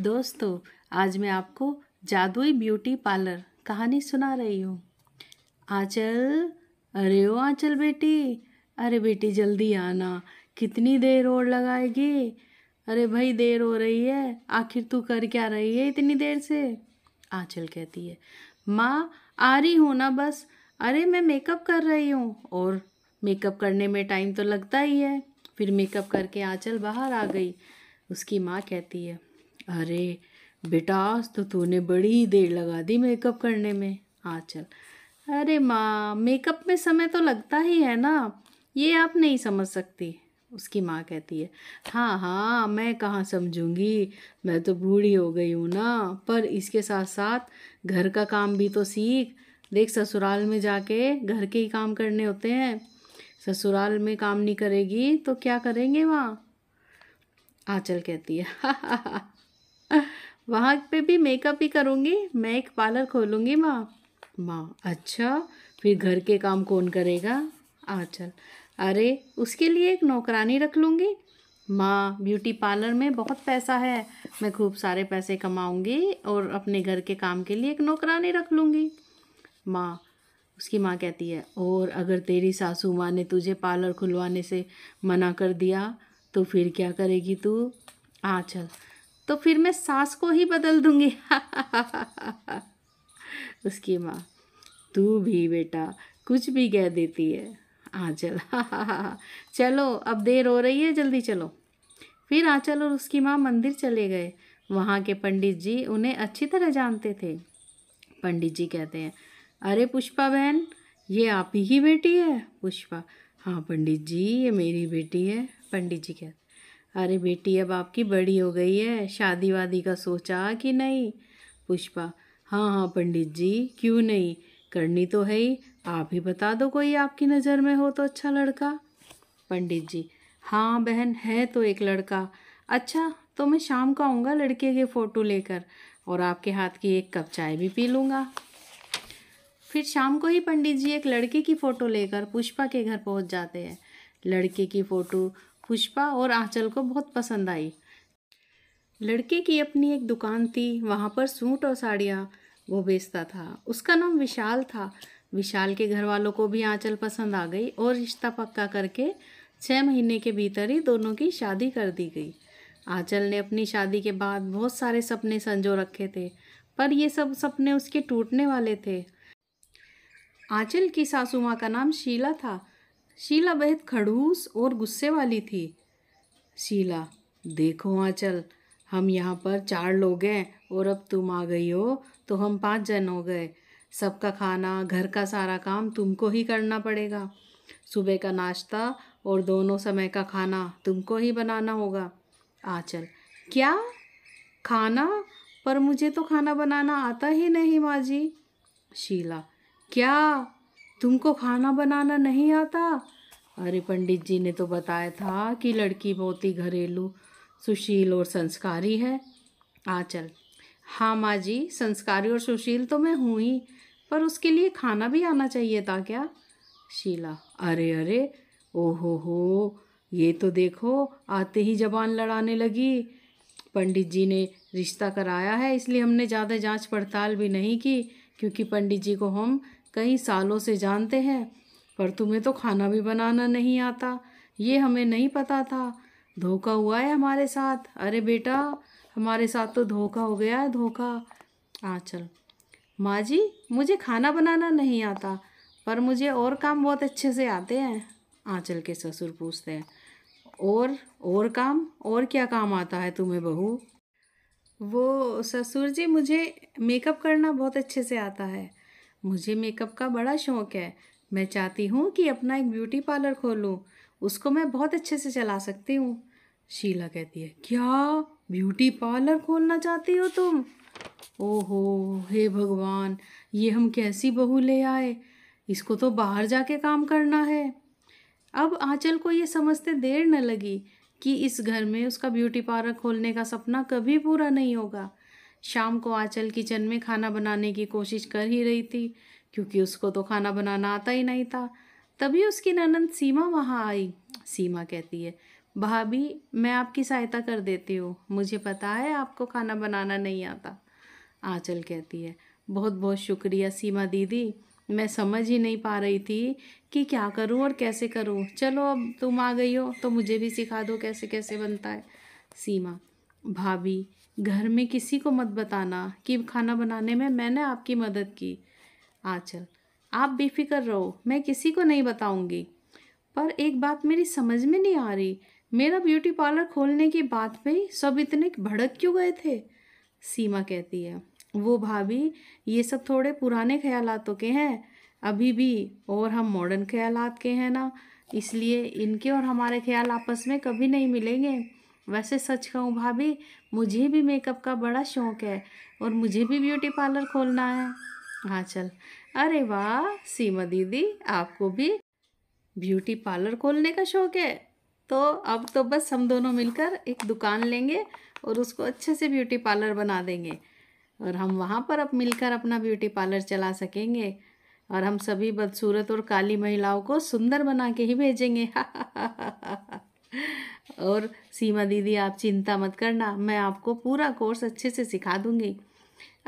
दोस्तों आज मैं आपको जादुई ब्यूटी पार्लर कहानी सुना रही हूँ आंचल अरे ओ आंचल बेटी अरे बेटी जल्दी आना कितनी देर और लगाएगी अरे भाई देर हो रही है आखिर तू कर क्या रही है इतनी देर से आंचल कहती है माँ आ रही हूँ ना बस अरे मैं मेकअप कर रही हूँ और मेकअप करने में टाइम तो लगता ही है फिर मेकअप करके आंचल बाहर आ गई उसकी माँ कहती है अरे बेटा आज तो तूने बड़ी देर लगा दी मेकअप करने में आ हाँ, चल अरे माँ मेकअप में समय तो लगता ही है ना ये आप नहीं समझ सकती उसकी माँ कहती है हाँ हाँ मैं कहाँ समझूंगी मैं तो बूढ़ी हो गई हूँ ना पर इसके साथ साथ घर का काम भी तो सीख देख ससुराल में जाके घर के ही काम करने होते हैं ससुराल में काम नहीं करेगी तो क्या करेंगे वहाँ आंचल हाँ, कहती है वहाँ पे भी मेकअप ही करूँगी मैं एक पार्लर खोलूँगी माँ माँ अच्छा फिर घर के काम कौन करेगा आ चल अरे उसके लिए एक नौकरानी रख लूँगी माँ ब्यूटी पार्लर में बहुत पैसा है मैं खूब सारे पैसे कमाऊँगी और अपने घर के काम के लिए एक नौकरानी रख लूँगी माँ उसकी माँ कहती है और अगर तेरी सासू माँ ने तुझे पार्लर खुलवाने से मना कर दिया तो फिर क्या करेगी तू आ चल तो फिर मैं सास को ही बदल दूंगी उसकी माँ तू भी बेटा कुछ भी कह देती है आंचल चलो अब देर हो रही है जल्दी चलो फिर आंचल और उसकी माँ मंदिर चले गए वहाँ के पंडित जी उन्हें अच्छी तरह जानते थे पंडित जी कहते हैं अरे पुष्पा बहन ये आप ही बेटी है पुष्पा हाँ पंडित जी ये मेरी बेटी है पंडित जी कहते अरे बेटी अब आपकी बड़ी हो गई है शादी वादी का सोचा कि नहीं पुष्पा हाँ हाँ पंडित जी क्यों नहीं करनी तो है ही आप ही बता दो कोई आपकी नज़र में हो तो अच्छा लड़का पंडित जी हाँ बहन है तो एक लड़का अच्छा तो मैं शाम को आऊँगा लड़के के फ़ोटो लेकर और आपके हाथ की एक कप चाय भी पी लूँगा फिर शाम को ही पंडित जी एक लड़के की फ़ोटो लेकर पुष्पा के घर पहुँच जाते हैं लड़के की फ़ोटो पुष्पा और आंचल को बहुत पसंद आई लड़के की अपनी एक दुकान थी वहाँ पर सूट और साड़ियाँ वो बेचता था उसका नाम विशाल था विशाल के घर वालों को भी आंचल पसंद आ गई और रिश्ता पक्का करके छः महीने के भीतर ही दोनों की शादी कर दी गई आंचल ने अपनी शादी के बाद बहुत सारे सपने संजो रखे थे पर ये सब सपने उसके टूटने वाले थे आंचल की सासू माँ का नाम शीला था शीला बेहद खड़ूस और गुस्से वाली थी शीला देखो आंचल हम यहाँ पर चार लोग हैं और अब तुम आ गई हो तो हम पाँच जन हो गए सबका खाना घर का सारा काम तुमको ही करना पड़ेगा सुबह का नाश्ता और दोनों समय का खाना तुमको ही बनाना होगा आंचल क्या खाना पर मुझे तो खाना बनाना आता ही नहीं माँ जी शीला क्या तुमको खाना बनाना नहीं आता अरे पंडित जी ने तो बताया था कि लड़की बहुत ही घरेलू सुशील और संस्कारी है आ चल हाँ माँ जी संस्कारी और सुशील तो मैं हूँ ही पर उसके लिए खाना भी आना चाहिए था क्या शीला अरे अरे ओहो हो ये तो देखो आते ही जबान लड़ाने लगी पंडित जी ने रिश्ता कराया है इसलिए हमने ज़्यादा जांच पड़ताल भी नहीं की क्योंकि पंडित जी को हम कई सालों से जानते हैं पर तुम्हें तो खाना भी बनाना नहीं आता ये हमें नहीं पता था धोखा हुआ है हमारे साथ अरे बेटा हमारे साथ तो धोखा हो गया है धोखा हाँ चल माँ जी मुझे खाना बनाना नहीं आता पर मुझे और काम बहुत अच्छे से आते हैं आँचल हाँ, के ससुर पूछते हैं और और काम और क्या काम आता है तुम्हें बहू वो ससुर जी मुझे मेकअप करना बहुत अच्छे से आता है मुझे मेकअप का बड़ा शौक़ है मैं चाहती हूँ कि अपना एक ब्यूटी पार्लर खोलूँ उसको मैं बहुत अच्छे से चला सकती हूँ शीला कहती है क्या ब्यूटी पार्लर खोलना चाहती हो तुम ओहो हे भगवान ये हम कैसी बहू ले आए इसको तो बाहर जाके काम करना है अब आंचल को ये समझते देर न लगी कि इस घर में उसका ब्यूटी पार्लर खोलने का सपना कभी पूरा नहीं होगा शाम को आंचल किचन में खाना बनाने की कोशिश कर ही रही थी क्योंकि उसको तो खाना बनाना आता ही नहीं था तभी उसकी ननंद सीमा वहाँ आई सीमा कहती है भाभी मैं आपकी सहायता कर देती हूँ मुझे पता है आपको खाना बनाना नहीं आता आंचल कहती है बहुत बहुत शुक्रिया सीमा दीदी मैं समझ ही नहीं पा रही थी कि क्या करूँ और कैसे करूँ चलो अब तुम आ गई हो तो मुझे भी सिखा दो कैसे कैसे बनता है सीमा भाभी घर में किसी को मत बताना कि खाना बनाने में मैंने आपकी मदद की आंचल आप बेफिक्र रहो मैं किसी को नहीं बताऊंगी पर एक बात मेरी समझ में नहीं आ रही मेरा ब्यूटी पार्लर खोलने की बात पे सब इतने भड़क क्यों गए थे सीमा कहती है वो भाभी ये सब थोड़े पुराने ख्यालों के हैं अभी भी और हम मॉडर्न ख्यालात के हैं ना इसलिए इनके और हमारे ख्याल आपस में कभी नहीं मिलेंगे वैसे सच कहूँ भाभी मुझे भी मेकअप का बड़ा शौक़ है और मुझे भी ब्यूटी पार्लर खोलना है हाँ चल अरे वाह सीमा दीदी आपको भी ब्यूटी पार्लर खोलने का शौक़ है तो अब तो बस हम दोनों मिलकर एक दुकान लेंगे और उसको अच्छे से ब्यूटी पार्लर बना देंगे और हम वहाँ पर अब मिलकर अपना ब्यूटी पार्लर चला सकेंगे और हम सभी बदसूरत और काली महिलाओं को सुंदर बना के ही भेजेंगे और सीमा दीदी आप चिंता मत करना मैं आपको पूरा कोर्स अच्छे से सिखा दूंगी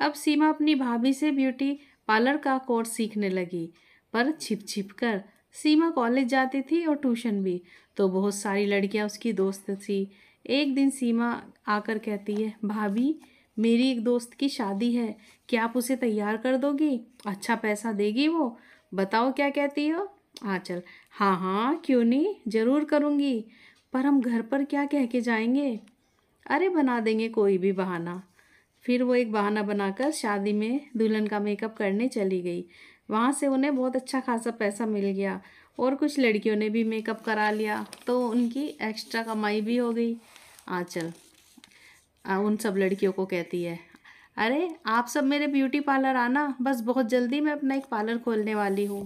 अब सीमा अपनी भाभी से ब्यूटी पार्लर का कोर्स सीखने लगी पर छिप छिप कर सीमा कॉलेज जाती थी और ट्यूशन भी तो बहुत सारी लड़कियां उसकी दोस्त थी एक दिन सीमा आकर कहती है भाभी मेरी एक दोस्त की शादी है क्या आप उसे तैयार कर दोगी अच्छा पैसा देगी वो बताओ क्या कहती हो हाँ, चल हाँ हाँ क्यों नहीं ज़रूर करूँगी पर हम घर पर क्या कह के जाएंगे अरे बना देंगे कोई भी बहाना फिर वो एक बहाना बनाकर शादी में दुल्हन का मेकअप करने चली गई वहाँ से उन्हें बहुत अच्छा खासा पैसा मिल गया और कुछ लड़कियों ने भी मेकअप करा लिया तो उनकी एक्स्ट्रा कमाई भी हो गई आँचल उन सब लड़कियों को कहती है अरे आप सब मेरे ब्यूटी पार्लर आना बस बहुत जल्दी मैं अपना एक पार्लर खोलने वाली हूँ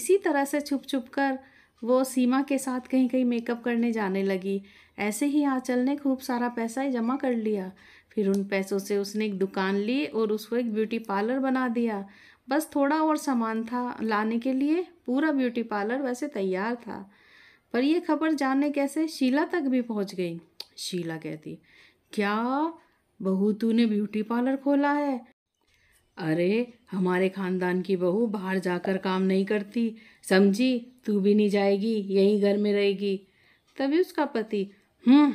इसी तरह से छुप छुप कर वो सीमा के साथ कहीं कहीं मेकअप करने जाने लगी ऐसे ही आंचल ने खूब सारा पैसा जमा कर लिया फिर उन पैसों से उसने एक दुकान ली और उसको एक ब्यूटी पार्लर बना दिया बस थोड़ा और सामान था लाने के लिए पूरा ब्यूटी पार्लर वैसे तैयार था पर यह खबर जानने कैसे शीला तक भी पहुंच गई शीला कहती क्या बहू तूने ब्यूटी पार्लर खोला है अरे हमारे खानदान की बहू बाहर जाकर काम नहीं करती समझी तू भी नहीं जाएगी यहीं घर में रहेगी तभी उसका पति हम्म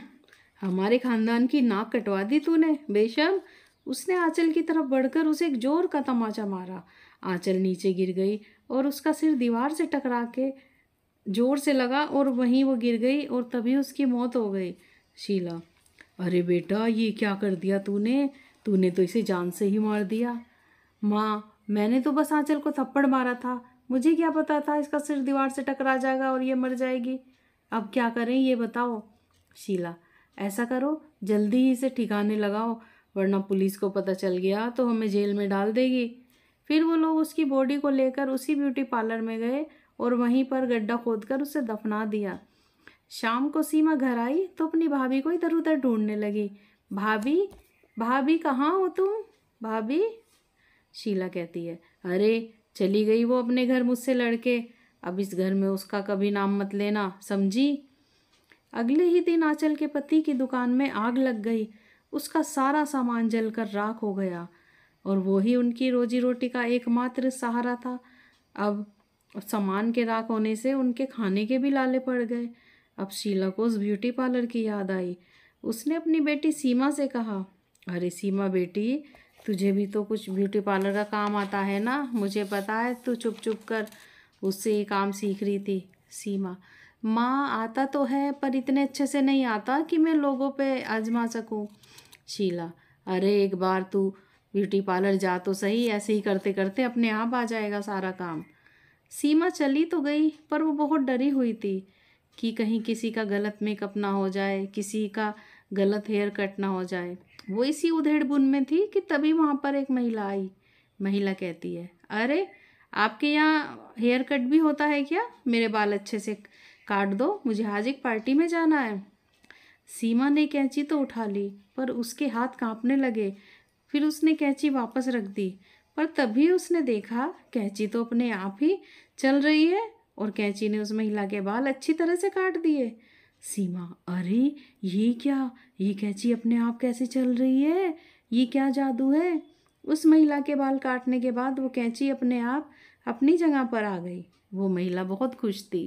हमारे खानदान की नाक कटवा दी तूने बेशम उसने आंचल की तरफ बढ़कर उसे एक जोर का तमाचा मारा आंचल नीचे गिर गई और उसका सिर दीवार से टकरा के जोर से लगा और वहीं वो गिर गई और तभी उसकी मौत हो गई शीला अरे बेटा ये क्या कर दिया तूने तूने तो इसे जान से ही मार दिया माँ मैंने तो बस आंचल को थप्पड़ मारा था मुझे क्या पता था इसका सिर दीवार से टकरा जाएगा और ये मर जाएगी अब क्या करें ये बताओ शीला ऐसा करो जल्दी ही इसे ठिकाने लगाओ वरना पुलिस को पता चल गया तो हमें जेल में डाल देगी फिर वो लोग उसकी बॉडी को लेकर उसी ब्यूटी पार्लर में गए और वहीं पर गड्ढा खोद उसे दफना दिया शाम को सीमा घर आई तो अपनी भाभी को इधर उधर ढूंढने लगी भाभी भाभी कहाँ हो तुम भाभी शीला कहती है अरे चली गई वो अपने घर मुझसे लड़के अब इस घर में उसका कभी नाम मत लेना समझी अगले ही दिन आंचल के पति की दुकान में आग लग गई उसका सारा सामान जलकर राख हो गया और वो ही उनकी रोजी रोटी का एकमात्र सहारा था अब सामान के राख होने से उनके खाने के भी लाले पड़ गए अब शीला को उस ब्यूटी पार्लर की याद आई उसने अपनी बेटी सीमा से कहा अरे सीमा बेटी तुझे भी तो कुछ ब्यूटी पार्लर का काम आता है ना मुझे पता है तू चुप चुप कर उससे ये काम सीख रही थी सीमा माँ आता तो है पर इतने अच्छे से नहीं आता कि मैं लोगों पे आजमा सकूँ शीला अरे एक बार तू ब्यूटी पार्लर जा तो सही ऐसे ही करते करते अपने आप आ जाएगा सारा काम सीमा चली तो गई पर वो बहुत डरी हुई थी कि कहीं किसी का गलत मेकअप ना हो जाए किसी का गलत हेयर कट ना हो जाए वो इसी उधेड़ बुन में थी कि तभी वहाँ पर एक महिला आई महिला कहती है अरे आपके यहाँ हेयर कट भी होता है क्या मेरे बाल अच्छे से काट दो मुझे आज एक पार्टी में जाना है सीमा ने कैंची तो उठा ली पर उसके हाथ कांपने लगे फिर उसने कैंची वापस रख दी पर तभी उसने देखा कैंची तो अपने आप ही चल रही है और कैंची ने उस महिला के बाल अच्छी तरह से काट दिए सीमा अरे ये क्या ये कैची अपने आप कैसे चल रही है ये क्या जादू है उस महिला के बाल काटने के बाद वो कैंची अपने आप अपनी जगह पर आ गई वो महिला बहुत खुश थी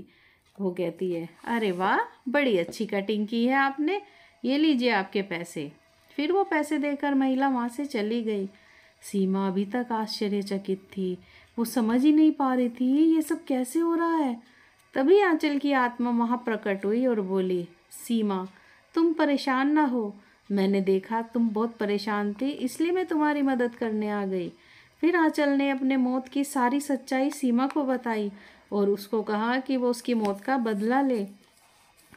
वो कहती है अरे वाह बड़ी अच्छी कटिंग की है आपने ये लीजिए आपके पैसे फिर वो पैसे देकर महिला वहाँ से चली गई सीमा अभी तक आश्चर्यचकित थी वो समझ ही नहीं पा रही थी ये सब कैसे हो रहा है तभी आंचल की आत्मा वहाँ प्रकट हुई और बोली सीमा तुम परेशान ना हो मैंने देखा तुम बहुत परेशान थे इसलिए मैं तुम्हारी मदद करने आ गई फिर आंचल ने अपने मौत की सारी सच्चाई सीमा को बताई और उसको कहा कि वो उसकी मौत का बदला ले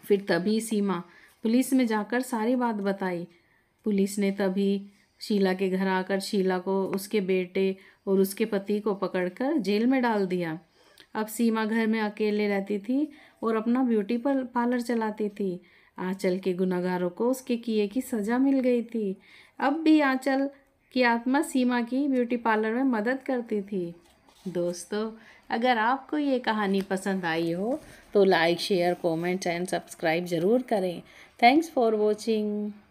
फिर तभी सीमा पुलिस में जाकर सारी बात बताई पुलिस ने तभी शीला के घर आकर शीला को उसके बेटे और उसके पति को पकड़कर जेल में डाल दिया अब सीमा घर में अकेले रहती थी और अपना ब्यूटी पार्लर चलाती थी आंचल के गुनागारों को उसके किए की सज़ा मिल गई थी अब भी आंचल की आत्मा सीमा की ब्यूटी पार्लर में मदद करती थी दोस्तों अगर आपको ये कहानी पसंद आई हो तो like share comment and subscribe ज़रूर करें थैंक्स फॉर वॉचिंग